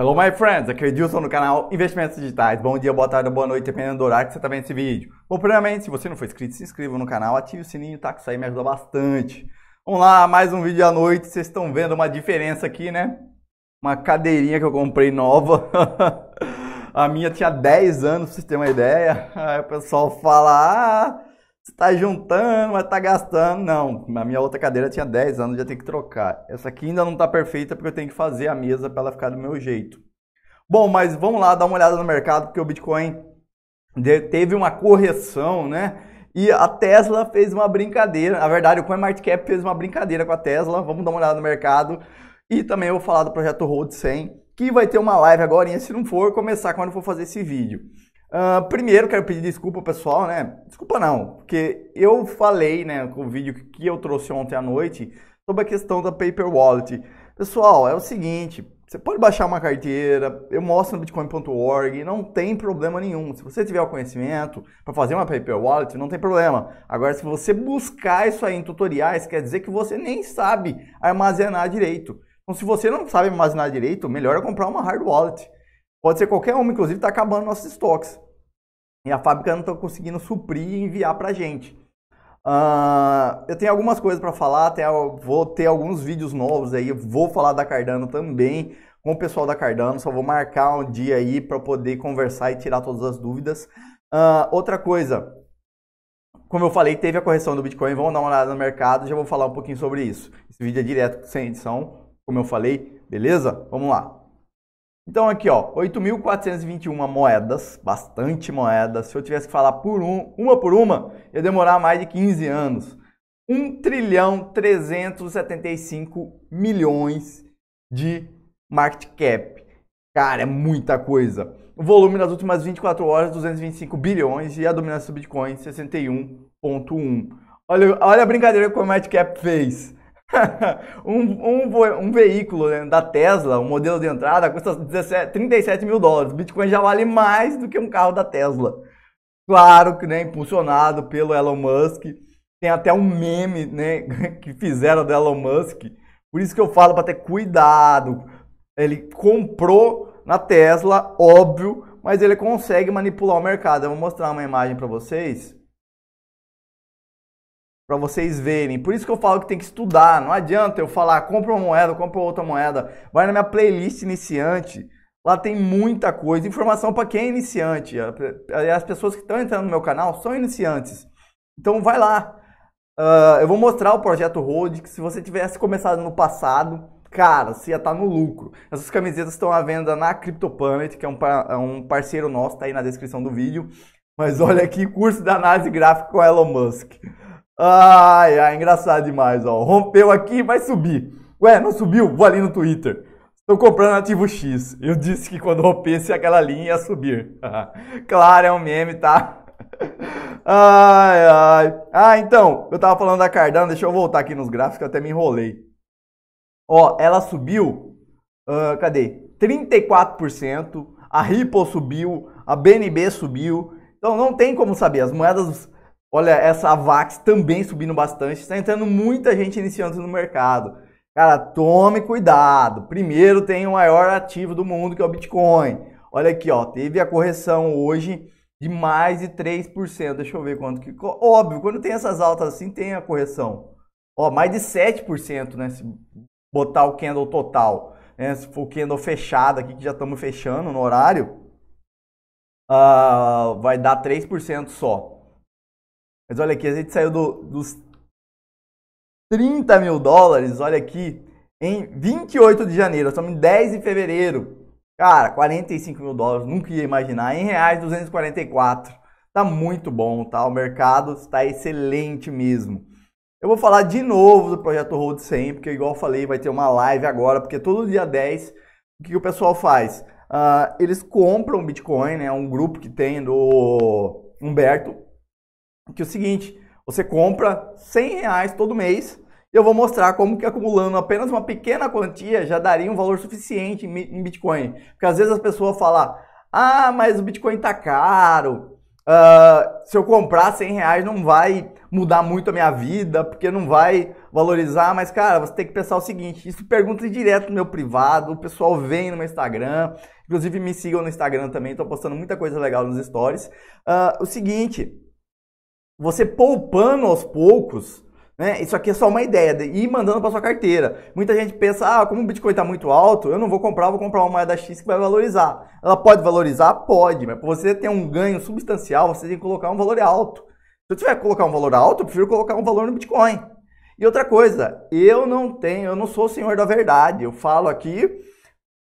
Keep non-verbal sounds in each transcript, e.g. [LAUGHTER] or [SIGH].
Hello, my friends! Aqui é o Edilson no canal Investimentos Digitais. Bom dia, boa tarde, boa noite, dependendo do horário que você está vendo esse vídeo. Bom, primeiramente, se você não for inscrito, se inscreva no canal, ative o sininho, tá? Que isso aí me ajuda bastante. Vamos lá, mais um vídeo à noite. Vocês estão vendo uma diferença aqui, né? Uma cadeirinha que eu comprei nova. [LAUGHS] a minha tinha 10 anos, pra vocês terem uma ideia. Aí o pessoal fala, ah, você tá juntando, mas tá gastando. Não, a minha outra cadeira tinha 10 anos, já tem que trocar. Essa aqui ainda não tá perfeita porque eu tenho que fazer a mesa para ela ficar do meu jeito. Bom, mas vamos lá dar uma olhada no mercado porque o Bitcoin teve uma correção, né? E a Tesla fez uma brincadeira. Na verdade, o CoinMarketCap fez uma brincadeira com a Tesla. Vamos dar uma olhada no mercado. E também eu vou falar do projeto Road 100, que vai ter uma live agora, e se não for, começar quando for fazer esse vídeo. Uh, primeiro, quero pedir desculpa, pessoal, né? Desculpa não, porque eu falei, né, com o vídeo que eu trouxe ontem à noite sobre a questão da Paper Wallet. Pessoal, é o seguinte, você pode baixar uma carteira, eu mostro no bitcoin.org, não tem problema nenhum. Se você tiver o conhecimento para fazer uma Paper Wallet, não tem problema. Agora, se você buscar isso aí em tutoriais, quer dizer que você nem sabe armazenar direito. Então, se você não sabe armazenar direito, melhor é comprar uma hard wallet. Pode ser qualquer uma, inclusive está acabando nossos estoques. E a fábrica não está conseguindo suprir e enviar para a gente. Uh, eu tenho algumas coisas para falar, tenho, vou ter alguns vídeos novos aí, vou falar da Cardano também com o pessoal da Cardano, só vou marcar um dia aí para poder conversar e tirar todas as dúvidas. Uh, outra coisa, como eu falei, teve a correção do Bitcoin, vamos dar uma olhada no mercado, já vou falar um pouquinho sobre isso. Esse vídeo é direto, sem edição, como eu falei, beleza? Vamos lá. Então aqui, ó, 8.421 moedas, bastante moedas. Se eu tivesse que falar por um, uma por uma, ia demorar mais de 15 anos. 1 trilhão 375 milhões de market cap. Cara, é muita coisa. O volume nas últimas 24 horas, 225 bilhões e a dominância do Bitcoin, 61.1. Olha, olha a brincadeira que o market cap fez. [LAUGHS] um, um, um, veículo né, da Tesla, um modelo de entrada, custa 17, 37 mil dólares. Bitcoin já vale mais do que um carro da Tesla. Claro que né, impulsionado pelo Elon Musk. Tem até um meme né, [LAUGHS] que fizeram do Elon Musk. Por isso que eu falo para ter cuidado. Ele comprou na Tesla, óbvio, mas ele consegue manipular o mercado. Eu vou mostrar uma imagem para vocês para vocês verem. Por isso que eu falo que tem que estudar. Não adianta eu falar, compra uma moeda, compra outra moeda. Vai na minha playlist iniciante. Lá tem muita coisa, informação para quem é iniciante. As pessoas que estão entrando no meu canal são iniciantes. Então vai lá. Uh, eu vou mostrar o projeto Road, que se você tivesse começado no passado, cara, você ia estar tá no lucro. Essas camisetas estão à venda na CryptoPlanet, que é um, é um parceiro nosso, tá aí na descrição do vídeo. Mas olha aqui, curso da análise gráfica com Elon Musk. Ai, ai, engraçado demais, ó. Rompeu aqui, vai subir. Ué, não subiu? Vou ali no Twitter. Estou comprando ativo X. Eu disse que quando rompesse aquela linha ia subir. [LAUGHS] claro, é um meme, tá? [LAUGHS] ai, ai. Ah, então, eu tava falando da Cardano, deixa eu voltar aqui nos gráficos que eu até me enrolei. Ó, ela subiu, uh, cadê? 34%, a Ripple subiu, a BNB subiu. Então não tem como saber, as moedas Olha, essa VAX também subindo bastante. Está entrando muita gente iniciando no mercado. Cara, tome cuidado. Primeiro tem o maior ativo do mundo, que é o Bitcoin. Olha aqui, ó, teve a correção hoje de mais de 3%. Deixa eu ver quanto que. Óbvio, quando tem essas altas assim, tem a correção. Ó, mais de 7%, né? Se botar o candle total. Né? Se for o candle fechado aqui, que já estamos fechando no horário, uh, vai dar 3% só. Mas olha aqui, a gente saiu do, dos 30 mil dólares, olha aqui, em 28 de janeiro, estamos em 10 de fevereiro. Cara, 45 mil dólares, nunca ia imaginar. Em reais, 244. Tá muito bom, tá? O mercado está excelente mesmo. Eu vou falar de novo do projeto Road 100, porque igual eu falei, vai ter uma live agora, porque todo dia 10, o que, que o pessoal faz? Uh, eles compram Bitcoin, né? Um grupo que tem do Humberto, que é o seguinte, você compra 100 reais todo mês, eu vou mostrar como que acumulando apenas uma pequena quantia já daria um valor suficiente em Bitcoin. Porque às vezes as pessoas falam, ah, mas o Bitcoin tá caro, uh, se eu comprar 100 reais não vai mudar muito a minha vida, porque não vai valorizar, mas cara, você tem que pensar o seguinte, isso pergunta direto no meu privado, o pessoal vem no meu Instagram, inclusive me sigam no Instagram também, tô postando muita coisa legal nos stories. Uh, o seguinte, você poupando aos poucos, né? Isso aqui é só uma ideia, de ir mandando para sua carteira. Muita gente pensa, ah, como o Bitcoin está muito alto, eu não vou comprar, vou comprar uma moeda X que vai valorizar. Ela pode valorizar? Pode, mas para você ter um ganho substancial, você tem que colocar um valor alto. Se eu tiver que colocar um valor alto, eu prefiro colocar um valor no Bitcoin. E outra coisa, eu não tenho, eu não sou o senhor da verdade. Eu falo aqui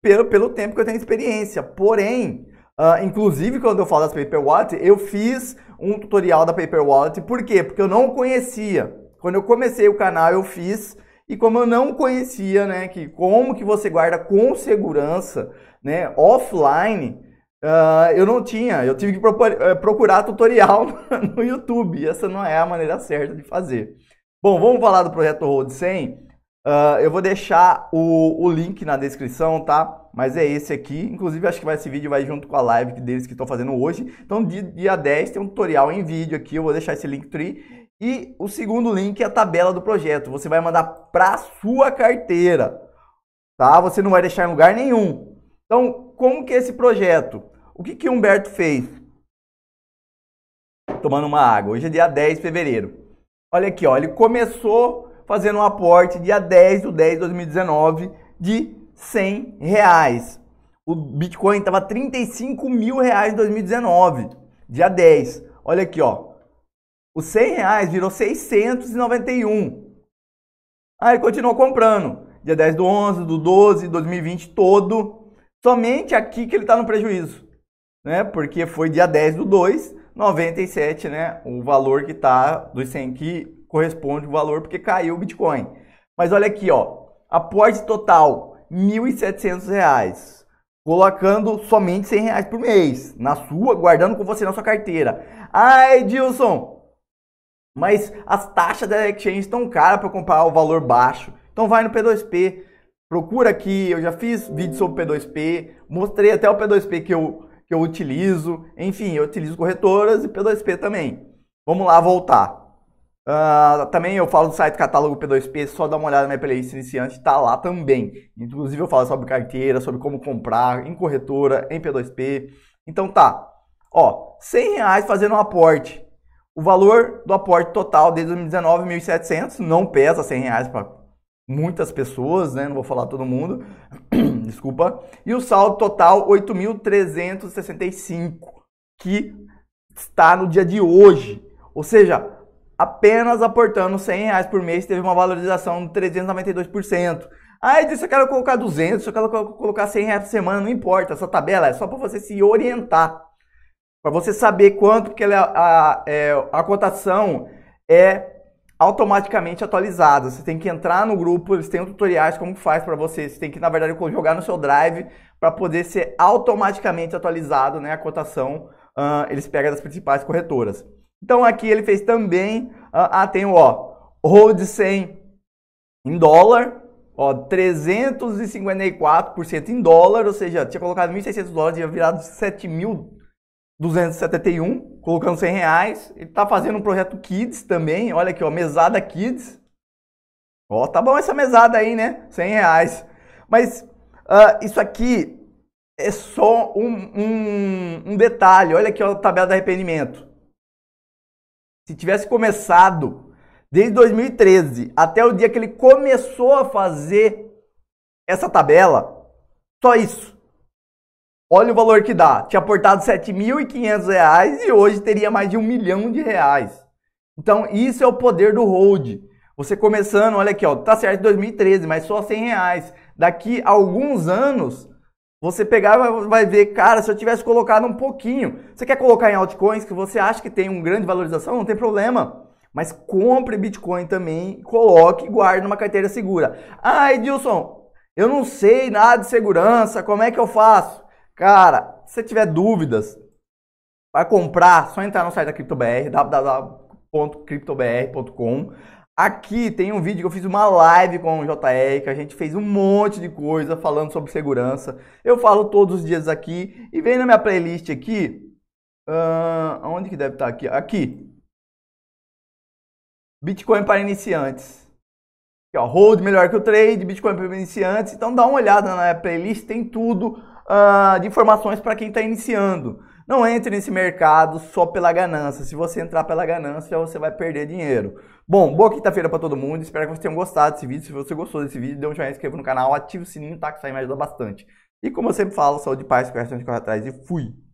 pelo, pelo tempo que eu tenho experiência. Porém, Uh, inclusive, quando eu falo das Paper Wallet, eu fiz um tutorial da Paper Wallet. Por quê? Porque eu não conhecia. Quando eu comecei o canal, eu fiz. E como eu não conhecia, né, que como que você guarda com segurança, né, offline, uh, eu não tinha. Eu tive que eh, procurar tutorial [LAUGHS] no YouTube. essa não é a maneira certa de fazer. Bom, vamos falar do projeto Road 100. Uh, ah, eu vou deixar o, o link na descrição, tá? Mas é esse aqui. Inclusive, acho que vai, esse vídeo vai junto com a live deles que estão fazendo hoje. Então, dia 10 tem um tutorial em vídeo aqui. Eu vou deixar esse link tree. E o segundo link é a tabela do projeto. Você vai mandar para sua carteira, tá? Você não vai deixar em lugar nenhum. Então, como que é esse projeto? O que que Humberto fez? Tomando uma água. Hoje é dia 10 de fevereiro. Olha aqui, ó, ele começou fazendo um aporte dia 10 de 10 de 2019 de 100 reais. O Bitcoin estava 35 mil reais em 2019, dia 10. Olha aqui, ó. O 100 reais virou 691. Aí ele continuou comprando. Dia 10 do 11, do 12, 2020 todo. Somente aqui que ele está no prejuízo. Né? Porque foi dia 10 do 2, 97, né? O valor que está dos 100 que corresponde o valor porque caiu o Bitcoin. Mas olha aqui, ó. Aporte total 1.700 reais, colocando somente 100 reais por mês na sua, guardando com você na sua carteira. Ai, Edilson, mas as taxas da exchange estão caras para comprar o valor baixo. Então vai no P2P, procura aqui, eu já fiz vídeo sobre P2P, mostrei até o P2P que eu, que eu utilizo. Enfim, eu utilizo corretoras e P2P também. Vamos lá voltar. Uh, também eu falo do site Catálogo P2P, só dá uma olhada na minha playlist iniciante, tá lá também. Inclusive eu falo sobre carteira, sobre como comprar em corretora, em P2P. Então tá, ó, 100 reais fazendo um aporte. O valor do aporte total desde 2019, 1.700, não pesa 100 reais para muitas pessoas, né? Não vou falar todo mundo, [CLEARS THROAT] desculpa. E o saldo total, 8.365, que está no dia de hoje. Ou seja, apenas aportando 100 reais por mês teve uma valorização de 392%. Ah, disse eu quero colocar 200, eu quero colocar 100 reais por semana, não importa. Essa tabela é só para você se orientar, para você saber quanto, porque ela, é, a, é, a cotação é automaticamente atualizada. Você tem que entrar no grupo, eles têm tutoriais como faz para você. Você tem que, na verdade, jogar no seu drive para poder ser automaticamente atualizado né, a cotação. Uh, eles pegam das principais corretoras. Então aqui ele fez também, ah, ah tem o ó, hold 100 em dólar, ó, 354% em dólar, ou seja, tinha colocado 1.600 dólares, tinha virado 7.271, colocando 100 reais. Ele tá fazendo um projeto Kids também, olha aqui, ó, mesada Kids. Ó, tá bom essa mesada aí, né? 100 reais. Mas ah, isso aqui é só um, um, um detalhe. Olha aqui ó, a tabela de arrependimento. Se tivesse começado desde 2013 até o dia que ele começou a fazer essa tabela, só isso. Olha o valor que dá. Tinha aportado R$ 7.500 e hoje teria mais de um milhão de reais. Então, isso é o poder do hold. Você começando, olha aqui, ó, tá certo 2013, mas só 100 reais. Daqui a alguns anos, você pegar vai ver, cara, se eu tivesse colocado um pouquinho. Você quer colocar em altcoins que você acha que tem uma grande valorização? Não tem problema. Mas compre Bitcoin também, coloque e guarde numa carteira segura. Ah, Edilson, eu não sei nada de segurança, como é que eu faço? Cara, se você tiver dúvidas para comprar, só entrar no site da CryptoBR, www.cryptobr.com. Aqui tem um vídeo que eu fiz uma live com o JR, que a gente fez um monte de coisa falando sobre segurança. Eu falo todos os dias aqui. E vem na minha playlist aqui. Uh, onde que deve estar aqui? Aqui. Bitcoin para iniciantes. Aqui, ó, hold melhor que o trade, Bitcoin para iniciantes. Então dá uma olhada na playlist, tem tudo uh, de informações para quem está iniciando. Não entre nesse mercado só pela ganância. Se você entrar pela ganância, você vai perder dinheiro. Bom, boa quinta-feira para todo mundo. Espero que vocês tenham gostado desse vídeo. Se você gostou desse vídeo, dê um joinha, inscreva no canal, ative o sininho, tá? Que isso aí me ajuda bastante. E como eu sempre falo, saúde, paz, coração de correr atrás e fui!